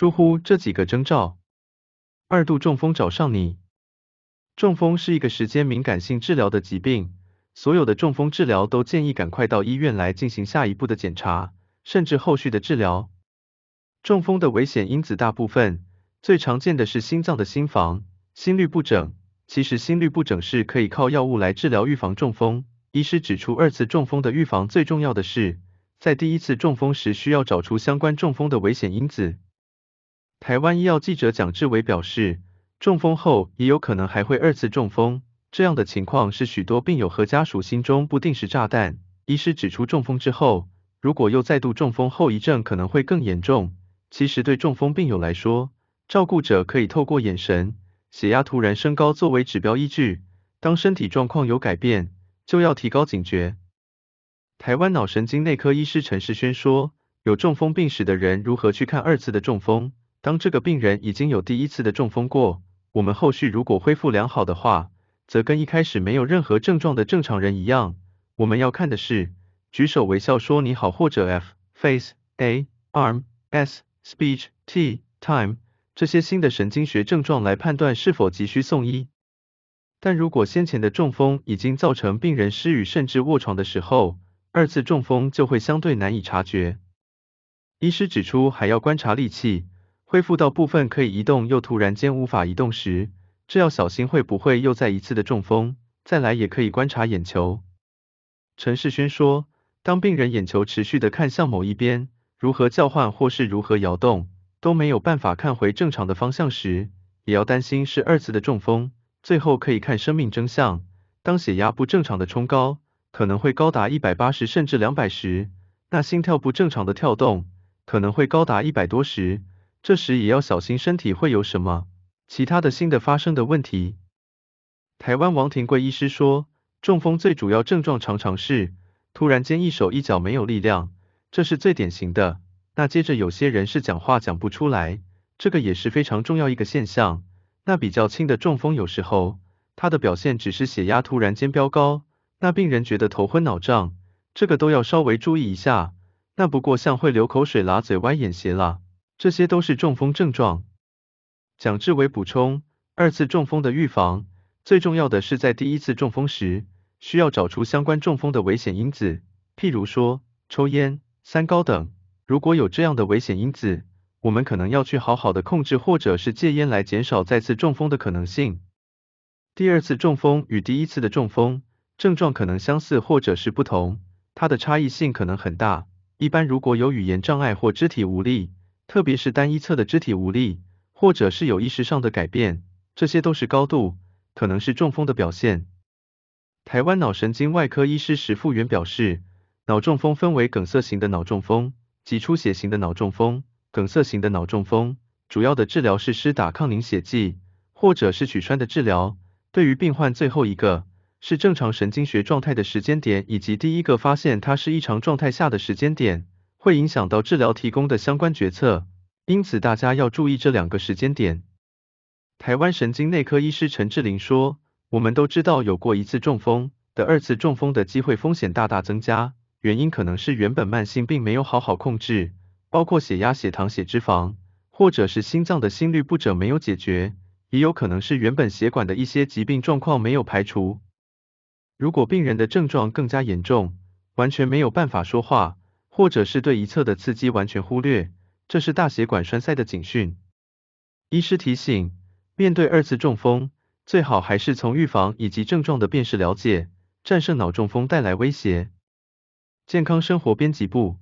出乎这几个征兆，二度中风找上你。中风是一个时间敏感性治疗的疾病，所有的中风治疗都建议赶快到医院来进行下一步的检查，甚至后续的治疗。中风的危险因子大部分最常见的是心脏的心房心律不整。其实心律不整是可以靠药物来治疗预防中风。医师指出，二次中风的预防最重要的是，在第一次中风时需要找出相关中风的危险因子。台湾医药记者蒋志伟表示，中风后也有可能还会二次中风，这样的情况是许多病友和家属心中不定时炸弹。医师指出，中风之后，如果又再度中风，后遗症可能会更严重。其实对中风病友来说，照顾者可以透过眼神、血压突然升高作为指标依据，当身体状况有改变，就要提高警觉。台湾脑神经内科医师陈世轩说，有中风病史的人如何去看二次的中风？当这个病人已经有第一次的中风过，我们后续如果恢复良好的话，则跟一开始没有任何症状的正常人一样。我们要看的是举手微笑说你好或者 F face A arm S speech T time 这些新的神经学症状来判断是否急需送医。但如果先前的中风已经造成病人失语甚至卧床的时候，二次中风就会相对难以察觉。医师指出，还要观察力气。恢复到部分可以移动，又突然间无法移动时，这要小心会不会又再一次的中风。再来也可以观察眼球。陈世轩说，当病人眼球持续的看向某一边，如何交换或是如何摇动，都没有办法看回正常的方向时，也要担心是二次的中风。最后可以看生命征象，当血压不正常的冲高，可能会高达一百八十甚至两百时，那心跳不正常的跳动，可能会高达一百多时。这时也要小心，身体会有什么其他的新的发生的问题。台湾王庭贵医师说，中风最主要症状常常是突然间一手一脚没有力量，这是最典型的。那接着有些人是讲话讲不出来，这个也是非常重要一个现象。那比较轻的中风有时候他的表现只是血压突然间飙高，那病人觉得头昏脑胀，这个都要稍微注意一下。那不过像会流口水、啦、嘴、歪眼斜啦。这些都是中风症状。蒋志伟补充，二次中风的预防最重要的是在第一次中风时，需要找出相关中风的危险因子，譬如说抽烟、三高等。如果有这样的危险因子，我们可能要去好好的控制，或者是戒烟来减少再次中风的可能性。第二次中风与第一次的中风症状可能相似，或者是不同，它的差异性可能很大。一般如果有语言障碍或肢体无力。特别是单一侧的肢体无力，或者是有意识上的改变，这些都是高度可能是中风的表现。台湾脑神经外科医师石富元表示，脑中风分为梗塞型的脑中风及出血型的脑中风。梗塞型的脑中风主要的治疗是施打抗凝血剂，或者是取栓的治疗。对于病患，最后一个是正常神经学状态的时间点，以及第一个发现它是异常状态下的时间点。会影响到治疗提供的相关决策，因此大家要注意这两个时间点。台湾神经内科医师陈志玲说：“我们都知道有过一次中风的，二次中风的机会风险大大增加，原因可能是原本慢性病没有好好控制，包括血压、血糖、血脂肪，或者是心脏的心律不整没有解决，也有可能是原本血管的一些疾病状况没有排除。如果病人的症状更加严重，完全没有办法说话。”或者是对一侧的刺激完全忽略，这是大血管栓塞的警讯。医师提醒，面对二次中风，最好还是从预防以及症状的辨识了解，战胜脑中风带来威胁。健康生活编辑部。